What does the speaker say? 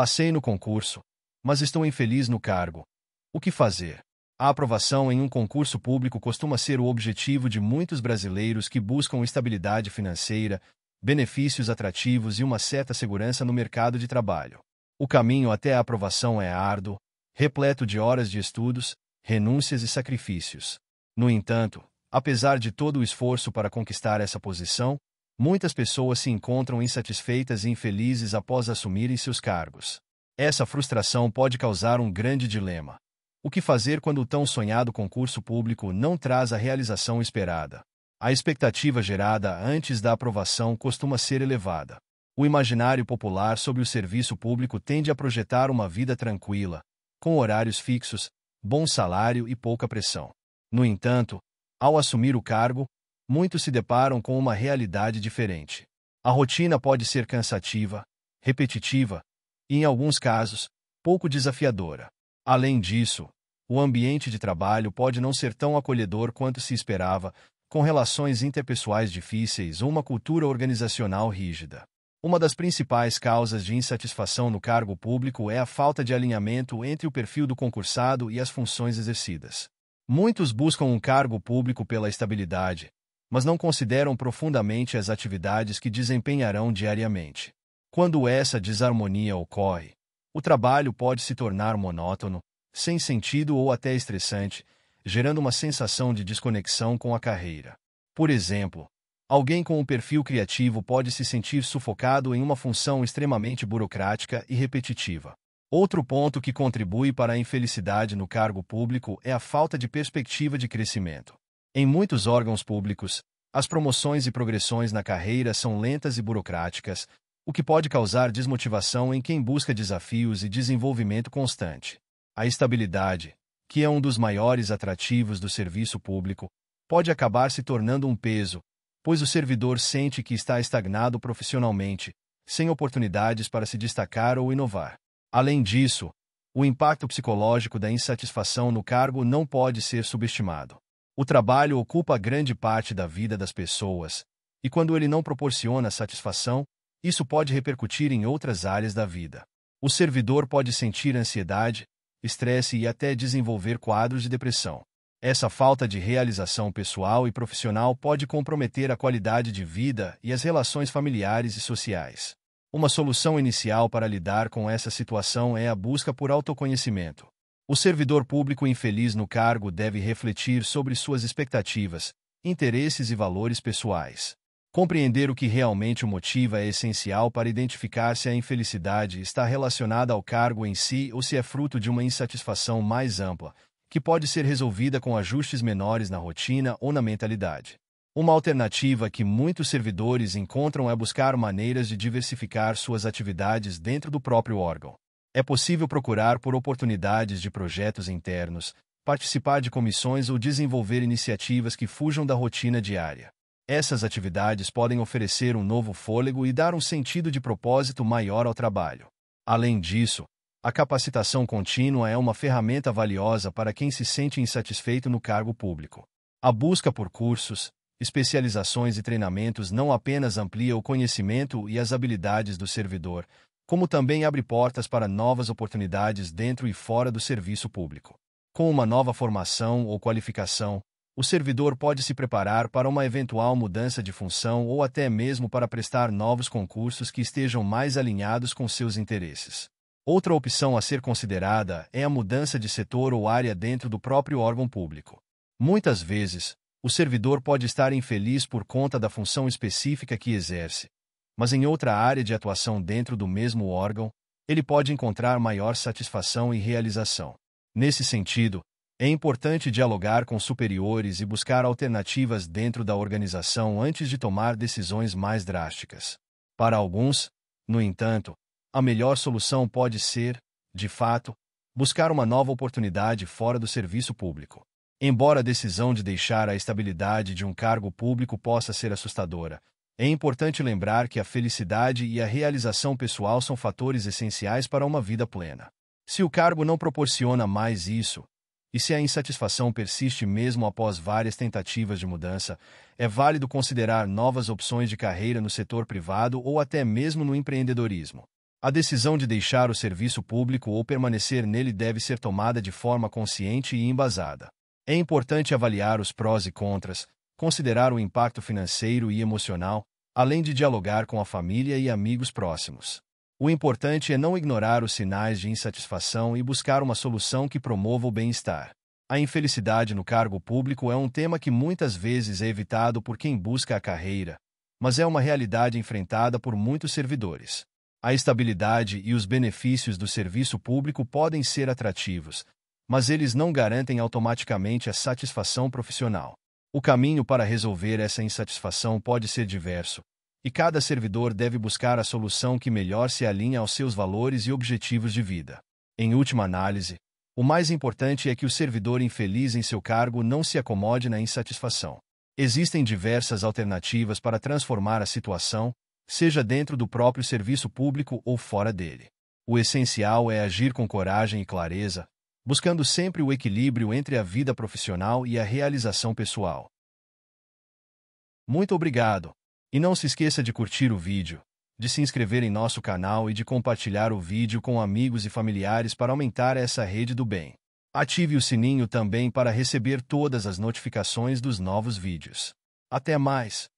Passei no concurso, mas estou infeliz no cargo. O que fazer? A aprovação em um concurso público costuma ser o objetivo de muitos brasileiros que buscam estabilidade financeira, benefícios atrativos e uma certa segurança no mercado de trabalho. O caminho até a aprovação é árduo, repleto de horas de estudos, renúncias e sacrifícios. No entanto, apesar de todo o esforço para conquistar essa posição, Muitas pessoas se encontram insatisfeitas e infelizes após assumirem seus cargos. Essa frustração pode causar um grande dilema. O que fazer quando o tão sonhado concurso público não traz a realização esperada? A expectativa gerada antes da aprovação costuma ser elevada. O imaginário popular sobre o serviço público tende a projetar uma vida tranquila, com horários fixos, bom salário e pouca pressão. No entanto, ao assumir o cargo, muitos se deparam com uma realidade diferente. A rotina pode ser cansativa, repetitiva e, em alguns casos, pouco desafiadora. Além disso, o ambiente de trabalho pode não ser tão acolhedor quanto se esperava, com relações interpessoais difíceis ou uma cultura organizacional rígida. Uma das principais causas de insatisfação no cargo público é a falta de alinhamento entre o perfil do concursado e as funções exercidas. Muitos buscam um cargo público pela estabilidade, mas não consideram profundamente as atividades que desempenharão diariamente. Quando essa desarmonia ocorre, o trabalho pode se tornar monótono, sem sentido ou até estressante, gerando uma sensação de desconexão com a carreira. Por exemplo, alguém com um perfil criativo pode se sentir sufocado em uma função extremamente burocrática e repetitiva. Outro ponto que contribui para a infelicidade no cargo público é a falta de perspectiva de crescimento. Em muitos órgãos públicos, as promoções e progressões na carreira são lentas e burocráticas, o que pode causar desmotivação em quem busca desafios e desenvolvimento constante. A estabilidade, que é um dos maiores atrativos do serviço público, pode acabar se tornando um peso, pois o servidor sente que está estagnado profissionalmente, sem oportunidades para se destacar ou inovar. Além disso, o impacto psicológico da insatisfação no cargo não pode ser subestimado. O trabalho ocupa grande parte da vida das pessoas, e quando ele não proporciona satisfação, isso pode repercutir em outras áreas da vida. O servidor pode sentir ansiedade, estresse e até desenvolver quadros de depressão. Essa falta de realização pessoal e profissional pode comprometer a qualidade de vida e as relações familiares e sociais. Uma solução inicial para lidar com essa situação é a busca por autoconhecimento. O servidor público infeliz no cargo deve refletir sobre suas expectativas, interesses e valores pessoais. Compreender o que realmente o motiva é essencial para identificar se a infelicidade está relacionada ao cargo em si ou se é fruto de uma insatisfação mais ampla, que pode ser resolvida com ajustes menores na rotina ou na mentalidade. Uma alternativa que muitos servidores encontram é buscar maneiras de diversificar suas atividades dentro do próprio órgão. É possível procurar por oportunidades de projetos internos, participar de comissões ou desenvolver iniciativas que fujam da rotina diária. Essas atividades podem oferecer um novo fôlego e dar um sentido de propósito maior ao trabalho. Além disso, a capacitação contínua é uma ferramenta valiosa para quem se sente insatisfeito no cargo público. A busca por cursos, especializações e treinamentos não apenas amplia o conhecimento e as habilidades do servidor, como também abre portas para novas oportunidades dentro e fora do serviço público. Com uma nova formação ou qualificação, o servidor pode se preparar para uma eventual mudança de função ou até mesmo para prestar novos concursos que estejam mais alinhados com seus interesses. Outra opção a ser considerada é a mudança de setor ou área dentro do próprio órgão público. Muitas vezes, o servidor pode estar infeliz por conta da função específica que exerce, mas em outra área de atuação dentro do mesmo órgão, ele pode encontrar maior satisfação e realização. Nesse sentido, é importante dialogar com superiores e buscar alternativas dentro da organização antes de tomar decisões mais drásticas. Para alguns, no entanto, a melhor solução pode ser, de fato, buscar uma nova oportunidade fora do serviço público. Embora a decisão de deixar a estabilidade de um cargo público possa ser assustadora, é importante lembrar que a felicidade e a realização pessoal são fatores essenciais para uma vida plena. Se o cargo não proporciona mais isso, e se a insatisfação persiste mesmo após várias tentativas de mudança, é válido considerar novas opções de carreira no setor privado ou até mesmo no empreendedorismo. A decisão de deixar o serviço público ou permanecer nele deve ser tomada de forma consciente e embasada. É importante avaliar os prós e contras, considerar o impacto financeiro e emocional, além de dialogar com a família e amigos próximos. O importante é não ignorar os sinais de insatisfação e buscar uma solução que promova o bem-estar. A infelicidade no cargo público é um tema que muitas vezes é evitado por quem busca a carreira, mas é uma realidade enfrentada por muitos servidores. A estabilidade e os benefícios do serviço público podem ser atrativos, mas eles não garantem automaticamente a satisfação profissional. O caminho para resolver essa insatisfação pode ser diverso, e cada servidor deve buscar a solução que melhor se alinha aos seus valores e objetivos de vida. Em última análise, o mais importante é que o servidor infeliz em seu cargo não se acomode na insatisfação. Existem diversas alternativas para transformar a situação, seja dentro do próprio serviço público ou fora dele. O essencial é agir com coragem e clareza, buscando sempre o equilíbrio entre a vida profissional e a realização pessoal. Muito obrigado! E não se esqueça de curtir o vídeo, de se inscrever em nosso canal e de compartilhar o vídeo com amigos e familiares para aumentar essa rede do bem. Ative o sininho também para receber todas as notificações dos novos vídeos. Até mais!